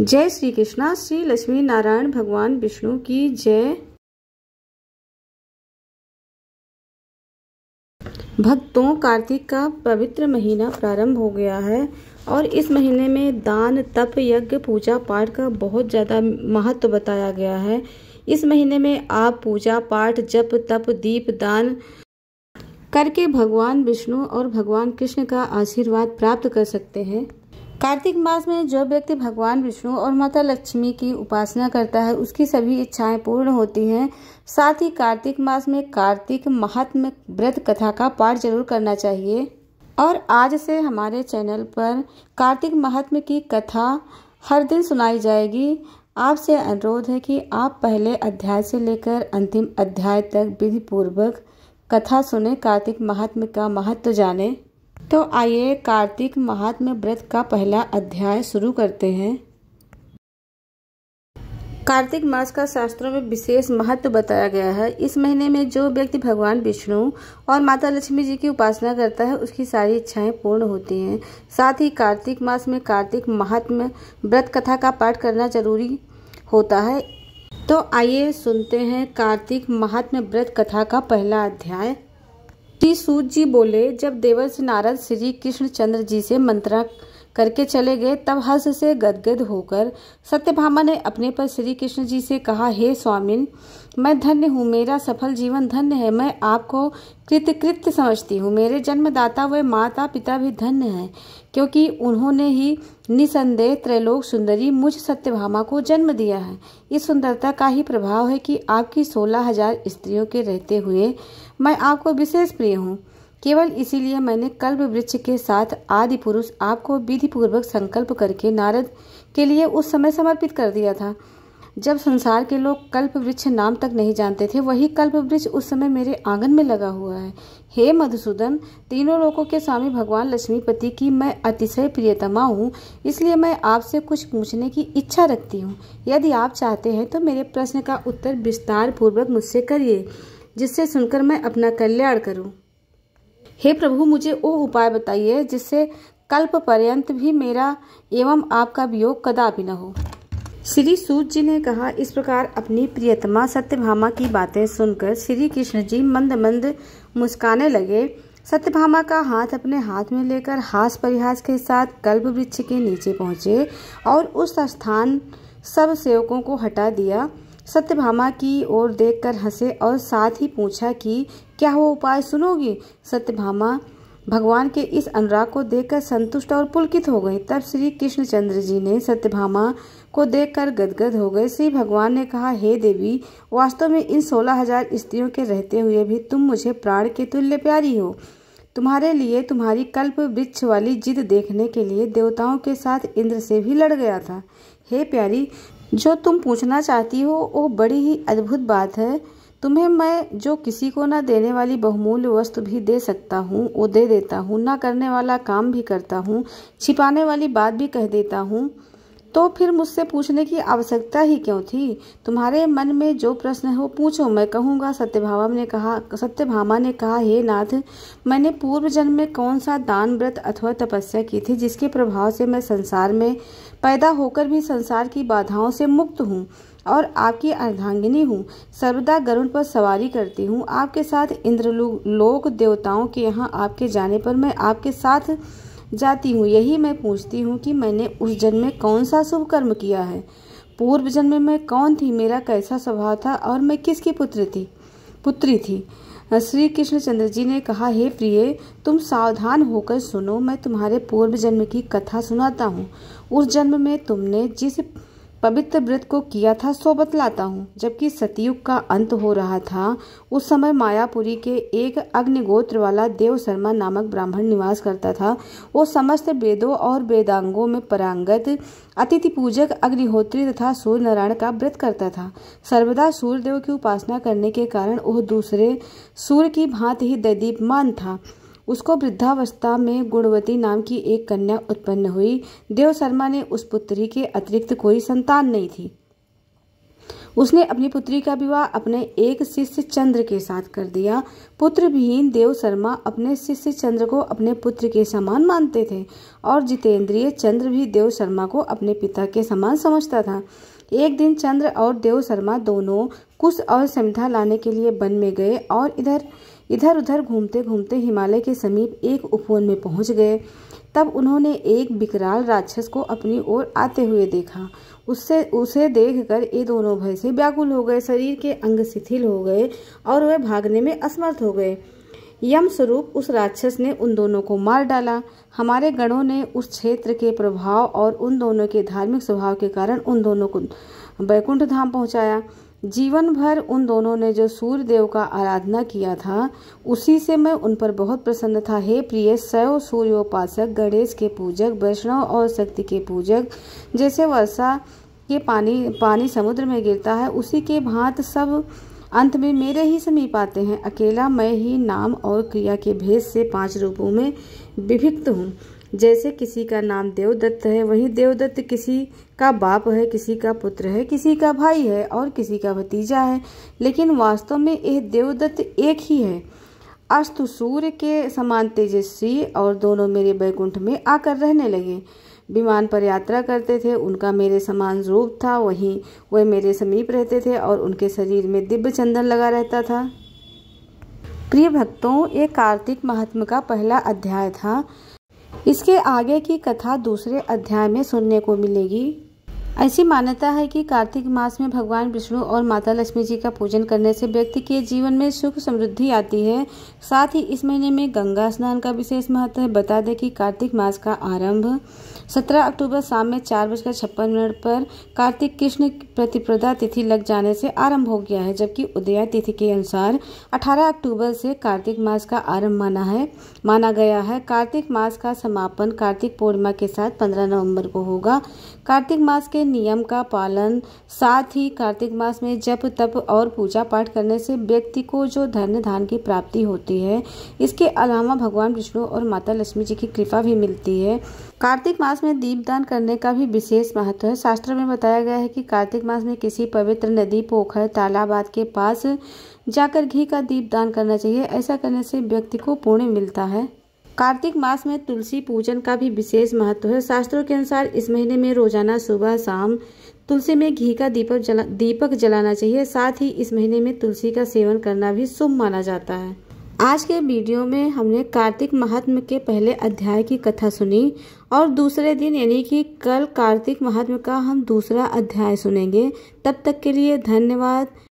जय श्री कृष्णा श्री लक्ष्मी नारायण भगवान विष्णु की जय भक्तों कार्तिक का पवित्र महीना प्रारंभ हो गया है और इस महीने में दान तप यज्ञ पूजा पाठ का बहुत ज़्यादा महत्व बताया गया है इस महीने में आप पूजा पाठ जप तप दीप दान करके भगवान विष्णु और भगवान कृष्ण का आशीर्वाद प्राप्त कर सकते हैं कार्तिक मास में जो व्यक्ति भगवान विष्णु और माता लक्ष्मी की उपासना करता है उसकी सभी इच्छाएं पूर्ण होती हैं साथ ही कार्तिक मास में कार्तिक महात्म व्रत कथा का पाठ जरूर करना चाहिए और आज से हमारे चैनल पर कार्तिक महात्म की कथा हर दिन सुनाई जाएगी आपसे अनुरोध है कि आप पहले अध्याय से लेकर अंतिम अध्याय तक विधि पूर्वक कथा सुने कार्तिक महात्म का महत्व तो जाने तो आइए कार्तिक महात्म व्रत का पहला अध्याय शुरू करते हैं कार्तिक मास का शास्त्रों में विशेष महत्व बताया गया है इस महीने में जो व्यक्ति भगवान विष्णु और माता लक्ष्मी जी की उपासना करता है उसकी सारी इच्छाएं पूर्ण होती हैं साथ ही कार्तिक मास में कार्तिक महात्म व्रत कथा का पाठ करना जरूरी होता है तो आइए सुनते हैं कार्तिक महात्म व्रत कथा का पहला अध्याय श्री सूत जी बोले जब देवर्ष नारद श्री कृष्ण चंद्र जी से मंत्रा करके चले गए तब हर्ष से गदगद होकर सत्यभामा ने अपने पर श्री कृष्ण जी से कहा हे स्वामिन मैं धन्य हूँ मेरा सफल जीवन धन्य है मैं आपको कृतकृत्य समझती हूँ मेरे जन्मदाता व माता पिता भी धन्य हैं क्योंकि उन्होंने ही निसंदेह त्रैलोक सुंदरी मुझ सत्यभामा को जन्म दिया है इस सुंदरता का ही प्रभाव है कि आपकी सोलह हजार स्त्रियों के रहते हुए मैं आपको विशेष प्रिय हूँ केवल इसीलिए मैंने कल्प वृक्ष के साथ आदि पुरुष आपको विधि पूर्वक संकल्प करके नारद के लिए उस समय समर्पित कर दिया था जब संसार के लोग कल्प वृक्ष नाम तक नहीं जानते थे वही कल्प वृक्ष उस समय मेरे आंगन में लगा हुआ है हे मधुसूदन तीनों लोगों के स्वामी भगवान लक्ष्मीपति की मैं अतिशय प्रियतमा हूँ इसलिए मैं आपसे कुछ पूछने की इच्छा रखती हूँ यदि आप चाहते हैं तो मेरे प्रश्न का उत्तर विस्तार पूर्वक मुझसे करिए जिससे सुनकर मैं अपना कल्याण करूं। हे प्रभु मुझे वो उपाय बताइए जिससे कल्प पर्यंत भी मेरा एवं आपका वियोग कदापि न हो श्री सूत जी ने कहा इस प्रकार अपनी प्रियतमा सत्यभामा की बातें सुनकर श्री कृष्ण जी मंद मंद मुस्काने लगे सत्यभामा का हाथ अपने हाथ में लेकर हास परिहास के साथ कल्प वृक्ष के नीचे पहुंचे और उस स्थान सब सेवकों को हटा दिया सत्यभामा की ओर देखकर हंसे और साथ ही पूछा कि क्या वो उपाय सुनोगी सत्यभामा भगवान के इस अनुराग को देखकर संतुष्ट और पुलकित हो गई तब श्री कृष्णचंद्र जी ने सत्यभामा को देखकर गदगद हो गए श्री भगवान ने कहा हे देवी वास्तव में इन सोलह हजार स्त्रियों के रहते हुए भी तुम मुझे प्राण के तुल्य प्यारी हो तुम्हारे लिए तुम्हारी कल्प वृक्ष वाली जिद देखने के लिए देवताओं के साथ इंद्र से भी लड़ गया था हे प्यारी जो तुम पूछना चाहती हो वो बड़ी ही अद्भुत बात है तुम्हें मैं जो किसी को ना देने वाली बहुमूल्य वस्तु भी दे सकता हूँ वो दे देता हूँ ना करने वाला काम भी करता हूँ छिपाने वाली बात भी कह देता हूँ तो फिर मुझसे पूछने की आवश्यकता ही क्यों थी तुम्हारे मन में जो प्रश्न हो पूछो मैं कहूँगा सत्यभामा ने कहा सत्यभामा ने कहा हे नाथ मैंने पूर्व जन्म में कौन सा दान व्रत अथवा तपस्या की थी जिसके प्रभाव से मैं संसार में पैदा होकर भी संसार की बाधाओं से मुक्त हूँ और आपकी अर्धांगिनी हूँ सर्वदा गरुण पर सवारी करती हूँ आपके साथ इंद्रलोक देवताओं के यहाँ आपके जाने पर मैं आपके साथ जाती हूँ यही मैं पूछती हूँ कि मैंने उस जन्म में कौन सा शुभ कर्म किया है पूर्व जन्म में कौन थी मेरा कैसा स्वभाव था और मैं किसकी पुत्र थी पुत्री थी श्री कृष्णचंद्र जी ने कहा हे प्रिय तुम सावधान होकर सुनो मैं तुम्हारे पूर्व जन्म की कथा सुनाता हूँ उस जन्म में तुमने जिस पवित्र व्रत को किया था सो बतलाता हूँ जबकि सतयुग का अंत हो रहा था उस समय मायापुरी के एक अग्निगोत्र वाला देव शर्मा नामक ब्राह्मण निवास करता था वो समस्त वेदों और वेदांगों में परांगत अतिथि पूजक अग्निहोत्री तथा सूर्य नारायण का व्रत करता था सर्वदा सूर्यदेव की उपासना करने के कारण वह दूसरे सूर्य की भांति ही ददीपमान था उसको वृद्धावस्था में गुणवती नाम की एक कन्या उत्पन्न हुई देव शर्मा ने उस पुत्री के अतिरिक्त कोई संतान नहीं थी उसने अपनी पुत्री का विवाह अपने एक शिष्य चंद्र के साथ कर दिया पुत्र विहीन देव शर्मा अपने शिष्य चंद्र को अपने पुत्र के समान मानते थे और जितेंद्रिय चंद्र भी देव शर्मा को अपने पिता के समान समझता था एक दिन चंद्र और देव शर्मा दोनों कुश और समिधा लाने के लिए वन में गए और इधर इधर उधर घूमते घूमते हिमालय के समीप एक उपवन में पहुंच गए तब उन्होंने एक विकराल राक्षस को अपनी ओर आते हुए देखा उससे उसे देखकर ये दोनों भय से व्याकुल हो गए शरीर के अंग शिथिल हो गए और वह भागने में असमर्थ हो गए यम स्वरूप उस राक्षस ने उन दोनों को मार डाला हमारे गणों ने उस क्षेत्र के प्रभाव और उन दोनों के धार्मिक स्वभाव के कारण उन दोनों को बैकुंठ धाम पहुंचाया जीवन भर उन दोनों ने जो सूर्य देव का आराधना किया था उसी से मैं उन पर बहुत प्रसन्न था हे प्रिय सयो सूर्योपासक गणेश के पूजक वैष्णव और शक्ति के पूजक जैसे वर्षा के पानी पानी समुद्र में गिरता है उसी के भांत सब अंत में मेरे ही समीप आते हैं अकेला मैं ही नाम और क्रिया के भेद से पांच रूपों में विभिक्त हूँ जैसे किसी का नाम देवदत्त है वही देवदत्त किसी का बाप है किसी का पुत्र है किसी का भाई है और किसी का भतीजा है लेकिन वास्तव में यह देवदत्त एक ही है अस्तु सूर्य के समान तेजस्वी और दोनों मेरे बैकुंठ में आकर रहने लगे विमान पर यात्रा करते थे उनका मेरे समान रूप था वहीं वह मेरे समीप रहते थे और उनके शरीर में दिव्य चंदन लगा रहता था प्रिय भक्तों ये कार्तिक महात्मा का पहला अध्याय था इसके आगे की कथा दूसरे अध्याय में सुनने को मिलेगी ऐसी मान्यता है कि कार्तिक मास में भगवान विष्णु और माता लक्ष्मी जी का पूजन करने से व्यक्ति के जीवन में सुख समृद्धि आती है साथ ही इस महीने में गंगा स्नान का विशेष महत्व है बता दें कि कार्तिक मास का आरंभ 17 अक्टूबर शाम में चार बजकर छप्पन मिनट पर कार्तिक कृष्ण प्रतिप्रदा तिथि लग जाने से आरंभ हो गया है जबकि उदया तिथि के अनुसार अठारह अक्टूबर से कार्तिक मास का आरंभ माना है माना गया है कार्तिक मास का समापन कार्तिक पूर्णिमा के साथ पंद्रह नवम्बर को होगा कार्तिक मास के नियम का पालन साथ ही कार्तिक मास में जप तप और पूजा पाठ करने से व्यक्ति को जो धन धान की प्राप्ति होती है इसके अलावा भगवान विष्णु और माता लक्ष्मी जी की कृपा भी मिलती है कार्तिक मास में दीपदान करने का भी विशेष महत्व है शास्त्र में बताया गया है कि कार्तिक मास में किसी पवित्र नदी पोखर तालाब आदि के पास जाकर घी का दीप दान करना चाहिए ऐसा करने से व्यक्ति को पुण्य मिलता है कार्तिक मास में तुलसी पूजन का भी विशेष महत्व है शास्त्रों के अनुसार इस महीने में रोजाना सुबह शाम तुलसी में घी का दीपक जला दीपक जलाना चाहिए साथ ही इस महीने में तुलसी का सेवन करना भी शुभ माना जाता है आज के वीडियो में हमने कार्तिक महात्म के पहले अध्याय की कथा सुनी और दूसरे दिन यानी कि कल कार्तिक महात्म का हम दूसरा अध्याय सुनेंगे तब तक के लिए धन्यवाद